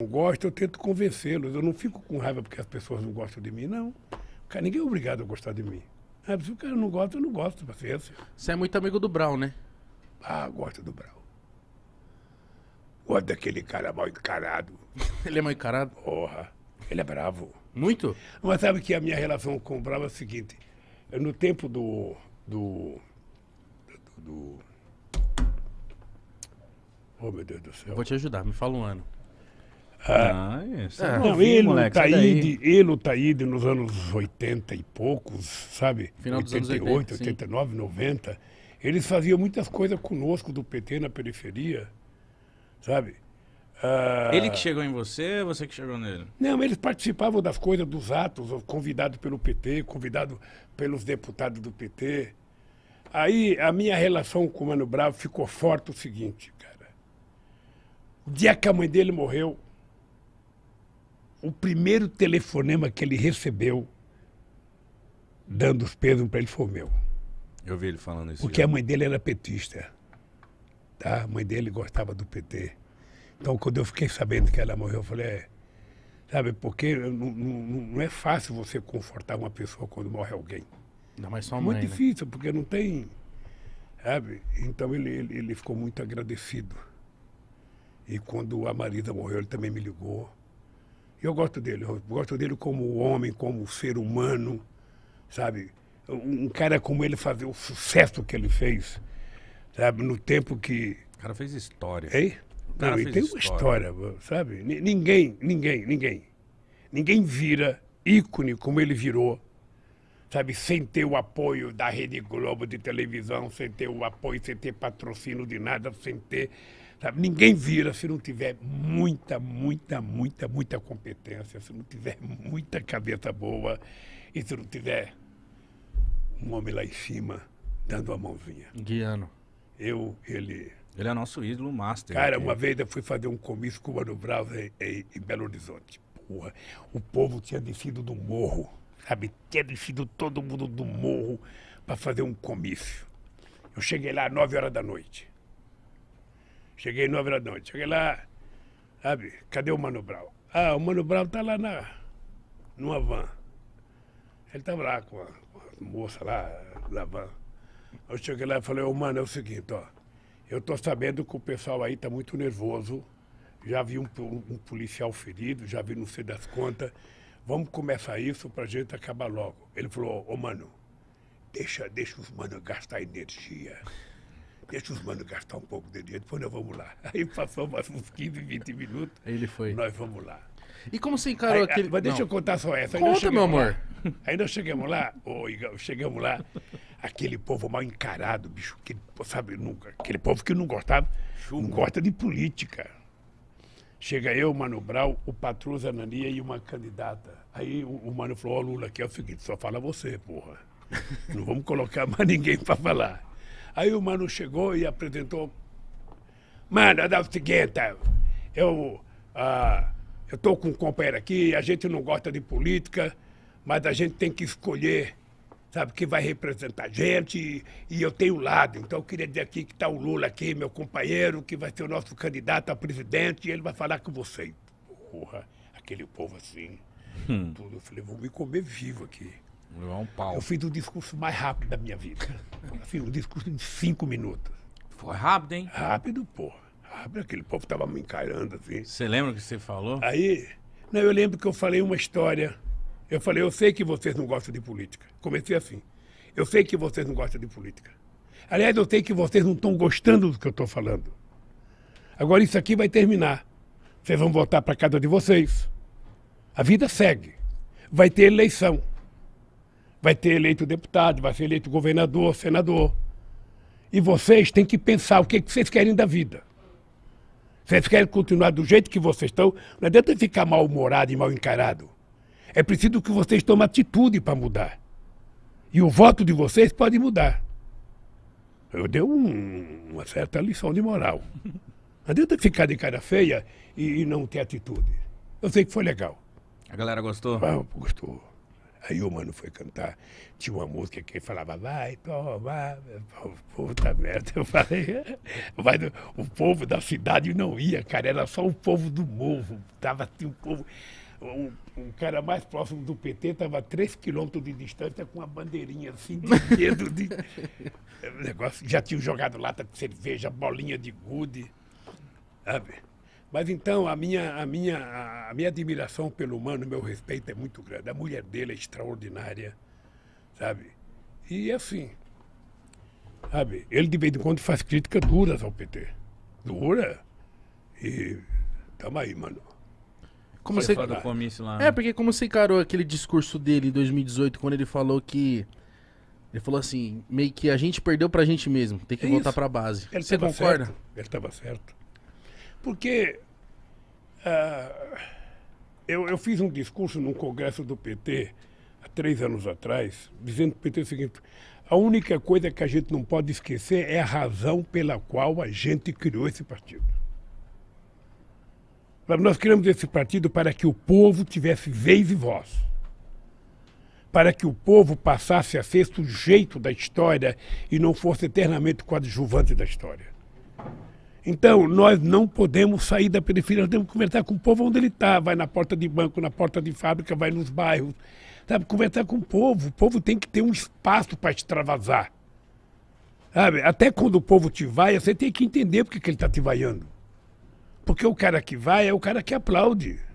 não gosta, eu tento convencê-los. Eu não fico com raiva porque as pessoas não gostam de mim, não. Cara, ninguém é obrigado a gostar de mim. Ah, se o cara não gosta, eu não gosto, paciência. Você é muito amigo do Brown, né? Ah, gosto do Brown. Gosto daquele cara mal encarado. Ele é mal encarado? Porra, ele é bravo. Muito? Mas sabe que a minha relação com o Brown é a seguinte. É no tempo do... do, do, do... Oh, meu Deus do céu. vou te ajudar, me fala um ano. Ah, ah, isso é, é. não, ele, Taíde, ele, o Taíde, nos anos 80 e poucos, sabe? Final 88, 80, 89, sim. 90. Eles faziam muitas coisas conosco do PT na periferia, sabe? Ah, ele que chegou em você, você que chegou nele? Não, eles participavam das coisas, dos atos, convidado pelo PT, convidado pelos deputados do PT. Aí a minha relação com o Mano Bravo ficou forte o seguinte, cara. O dia que a mãe dele morreu, o primeiro telefonema que ele recebeu, dando os pesos para ele, foi o meu. Eu vi ele falando isso. Porque já. a mãe dele era petista. Tá? A mãe dele gostava do PT. Então, quando eu fiquei sabendo que ela morreu, eu falei, é, sabe, porque não, não, não, é fácil você confortar uma pessoa quando morre alguém. Não, mas só a mãe, Muito né? difícil, porque não tem, sabe? Então, ele, ele, ele ficou muito agradecido. E quando a Marisa morreu, ele também me ligou. Eu gosto dele, eu gosto dele como homem, como ser humano, sabe? Um cara como ele fazer o sucesso que ele fez, sabe? No tempo que. O cara fez história. Hein? Não, e tem uma história, história sabe? N ninguém, ninguém, ninguém. Ninguém vira ícone como ele virou, sabe? Sem ter o apoio da Rede Globo de televisão, sem ter o apoio, sem ter patrocínio de nada, sem ter Sabe? Tá, ninguém vira se não tiver muita, muita, muita, muita competência, se não tiver muita cabeça boa e se não tiver um homem lá em cima dando a mãozinha. Guiano. Eu, ele. Ele é nosso ídolo master. Cara, aqui. uma vez eu fui fazer um comício com o Mano Brown em, em, em Belo Horizonte. Porra, o povo tinha descido do morro, sabe? Tinha descido todo mundo do morro para fazer um comício. Eu cheguei lá às 9 horas da noite. Cheguei nove horas da noite. Cheguei lá, sabe? Cadê o Mano Brown? Ah, o Mano Brown tá lá na, numa van. Ele tava lá com a, com a moça lá, na van. Eu cheguei lá e falei, ô oh, mano, é o seguinte, ó. Eu tô sabendo que o pessoal aí tá muito nervoso. Já vi um, um, um policial ferido, já vi não sei das contas. Vamos começar isso pra gente acabar logo. Ele falou, ô oh, mano, deixa, deixa os mano gastar energia deixa os manos gastar um pouco de dinheiro, depois nós vamos lá. Aí passou mais uns 15, 20 minutos. Aí ele foi. Nós vamos lá. E como você encarou aí, ah, aquele. Mas deixa Não. eu contar só essa. Conta, meu amor. Lá, aí nós chegamos lá, oh, chegamos lá, aquele povo mal encarado, bicho, aquele, sabe, nunca, aquele povo que não gostava, Chuma. não gosta de política. Chega eu, Mano Brau, o patrão Zanania e uma candidata. Aí o, o Mano falou, ó oh, Lula, aqui é o seguinte, só fala você, porra. Não vamos colocar mais ninguém para falar. Aí o mano chegou e apresentou. Mano, dá é o seguinte, eu, ah, eu tô com um companheiro aqui, a gente não gosta de política, mas a gente tem que escolher, sabe, quem vai representar a gente, e, e eu tenho um lado. Então eu queria dizer aqui que está o Lula aqui, meu companheiro, que vai ser o nosso candidato a presidente, e ele vai falar com você. Porra, aquele povo assim. Hum. Tudo. Eu falei, vou me comer vivo aqui. Levar é um pau. Eu fiz o discurso mais rápido da minha vida. Assim, o discurso em cinco minutos. Foi rápido, hein? Rápido, pô. Rápido, aquele povo estava me encarando assim. Você lembra o que você falou? Aí, não, eu lembro que eu falei uma história. Eu falei, eu sei que vocês não gostam de política. Comecei assim. Eu sei que vocês não gostam de política. Aliás, eu sei que vocês não estão gostando do que eu estou falando. Agora isso aqui vai terminar. Vocês vão voltar para casa de vocês. A vida segue. Vai ter eleição vai ter eleito deputado, vai ser eleito governador, senador. E vocês têm que pensar o que, que vocês querem da vida. Vocês querem continuar do jeito que vocês estão? Não adianta ficar mal-humorado e mal encarado. É preciso que vocês tomem atitude para mudar. E o voto de vocês pode mudar. Eu dei um, uma certa lição de moral. Não adianta ficar de cara feia e, e não ter atitude. Eu sei que foi legal. A galera gostou? Ah, gostou. Aí o mano foi cantar, tinha uma música que falava, vai, toma, puta merda. Eu falei, é, vai, o povo da cidade não ia, cara, era só o povo do morro. Tava assim, o povo. O, o cara mais próximo do PT estava a três quilômetros de distância com uma bandeirinha assim de dedo de. negócio, já tinham jogado lata de cerveja, bolinha de gude. Sabe? Mas então a minha, a minha, a minha admiração pelo humano, meu respeito é muito grande. A mulher dele é extraordinária, sabe? E assim, sabe? Ele de vez em quando faz críticas duras ao PT. Dura. E tamo aí, mano. Como você... do comício lá. É, né? porque como você encarou aquele discurso dele em 2018, quando ele falou que. Ele falou assim, meio que a gente perdeu pra gente mesmo, tem que é voltar isso. pra base. Ele você concorda? Certo. Ele tava certo. Porque uh, eu, eu fiz um discurso num congresso do PT há três anos atrás, dizendo para o PT o seguinte: a única coisa que a gente não pode esquecer é a razão pela qual a gente criou esse partido. Nós criamos esse partido para que o povo tivesse vez e voz. Para que o povo passasse a ser sujeito da história e não fosse eternamente coadjuvante da história. Então, nós não podemos sair da periferia, nós temos que conversar com o povo onde ele está. Vai na porta de banco, na porta de fábrica, vai nos bairros. Sabe, conversar com o povo. O povo tem que ter um espaço para extravasar. Sabe, até quando o povo te vai, você tem que entender porque que ele está te vaiando. Porque o cara que vai é o cara que aplaude.